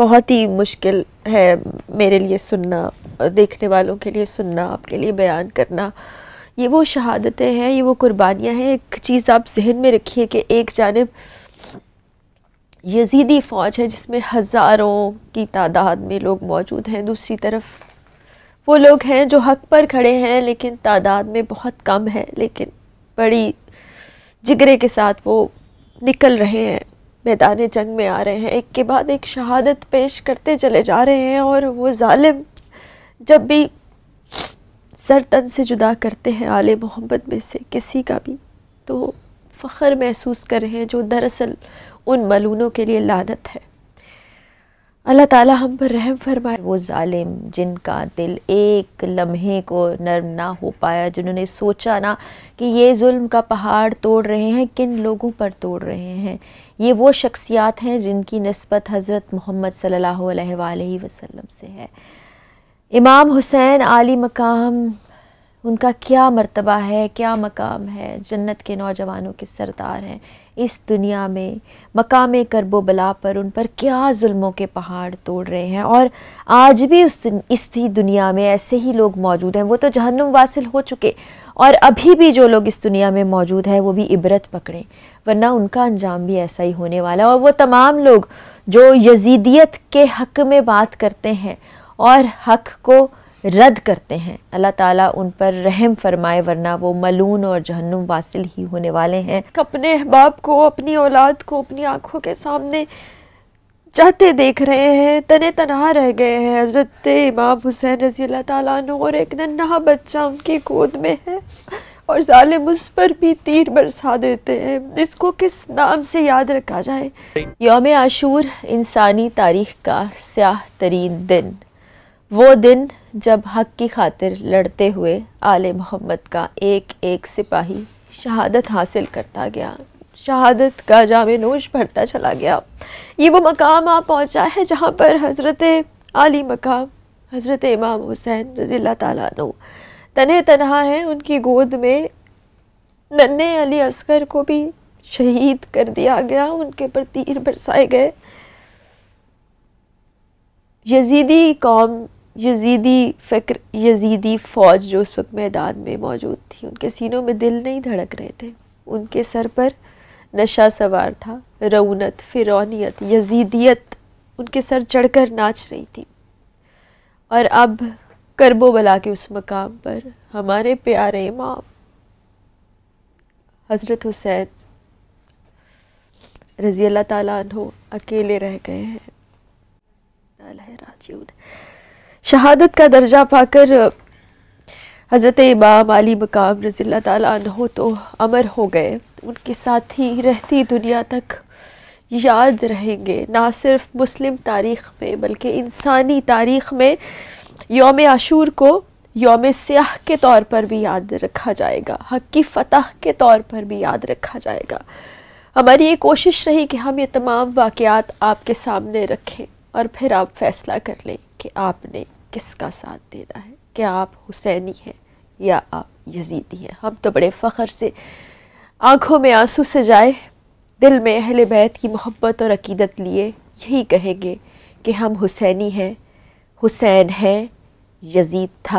बहुत ही मुश्किल है मेरे लिए सुनना देखने वालों के लिए सुनना आपके लिए बयान करना ये वो शहादतें हैं ये वो कुर्बानियां हैं एक चीज़ आप जहन में रखिए कि एक जानब यजीदी फ़ौज है जिसमें हज़ारों की तादाद में लोग मौजूद हैं दूसरी तरफ वो लोग हैं जो हक पर खड़े हैं लेकिन तादाद में बहुत कम है लेकिन बड़ी जिगरे के साथ वो निकल रहे हैं मैदान जंग में आ रहे हैं एक के बाद एक शहादत पेश करते चले जा रहे हैं और वो ालिम जब भी सर तन से जुदा करते हैं आले मोहम्मद में से किसी का भी तो फ़ख्र महसूस कर रहे हैं जो दरअसल उन मलूनों के लिए लानत है अल्लाह ताला हम पर रहम फरमाए वो जालिम जिनका दिल एक लम्हे को नर्म ना हो पाया जिन्होंने सोचा ना कि ये जुल्म का पहाड़ तोड़ रहे हैं किन लोगों पर तोड़ रहे हैं ये वो शख्सियात हैं जिनकी नस्बत हज़रत मोहम्मद सल्लल्लाहु अलैहि वसल्लम से है इमाम हुसैन आली मकाम उनका क्या मर्तबा है क्या मकाम है जन्नत के नौजवानों के सरदार हैं इस दुनिया में मकाम करबो बला पर उन पर क्या जुल्मों के पहाड़ तोड़ रहे हैं और आज भी उस इस ही दुनिया में ऐसे ही लोग मौजूद हैं वो तो जहन्नुम वासिल हो चुके और अभी भी जो लोग इस दुनिया में मौजूद हैं वो भी इबरत पकड़ें वरना उनका अंजाम भी ऐसा ही होने वाला और वो तमाम लोग जो यजीदियत के हक में बात करते हैं और हक को रद्द करते हैं अल्लाह ताला उन पर रहम फरमाए वरना वो मलून और जहन्नुम वासिल ही होने वाले हैं अपने अहबाब को अपनी औलाद को अपनी आँखों के सामने चाहते देख रहे हैं तने तनहा रह गए हैं हज़रत इमाम हुसैन रजी अल्लाह ताली और एक नन्हा बच्चा उनकी गोद में है और जालिम उस पर भी तीर बरसा देते हैं इसको किस नाम से याद रखा जाए योम आशूर इंसानी तारीख का स्याह तरीन दिन वो दिन जब हक की खातिर लड़ते हुए आल मोहम्मद का एक एक सिपाही शहादत हासिल करता गया शहादत का जाम नोश भरता चला गया ये वो मकाम आ पहुँचा है जहाँ पर हज़रत आली मकाम हज़रत इमाम हुसैन रज़ील्ला तालो तनह तनहा उनकी गोद में नन्हे अली असगर को भी शहीद कर दिया गया उनके पर तीर बरसाए गए यजीदी कौम यजीदी फ़िक्र यजीदी फ़ौज जो उस वक्त मैदान में मौजूद थी उनके सीनों में दिल नहीं धड़क रहे थे उनके सर पर नशा सवार था रौनत फिरौनीत यजीदियत उनके सर चढ़कर नाच रही थी और अब करबो बला के उस मकाम पर हमारे प्यारे इमाम हज़रत हुसैन रज़ी अल्लाह ताला अकेले रह गए हैं राजी शहादत का दर्जा पाकर हज़रत इमाम अली मकाम रज़ी तहो तो अमर हो गए उनके साथ ही रहती दुनिया तक याद रहेंगे ना सिर्फ मुस्लिम तारीख़ में बल्कि इंसानी तारीख़ में योम आशूर को योम स्याह के तौर पर भी याद रखा जाएगा हक की फ़तह के तौर पर भी याद रखा जाएगा हमारी ये कोशिश रही कि हम ये तमाम वाक़ात आपके सामने रखें और फिर आप फैसला कर लें कि आपने किसका साथ दे रहा है क्या आप हुसैनी हैं या आप यजीदी हैं हम तो बड़े फ़ख्र से आंखों में आंसू जाए दिल में अहल बैत की मोहब्बत और अकीदत लिए यही कहेंगे कि हम हुसैनी हैं हुसैन हैं यजीद था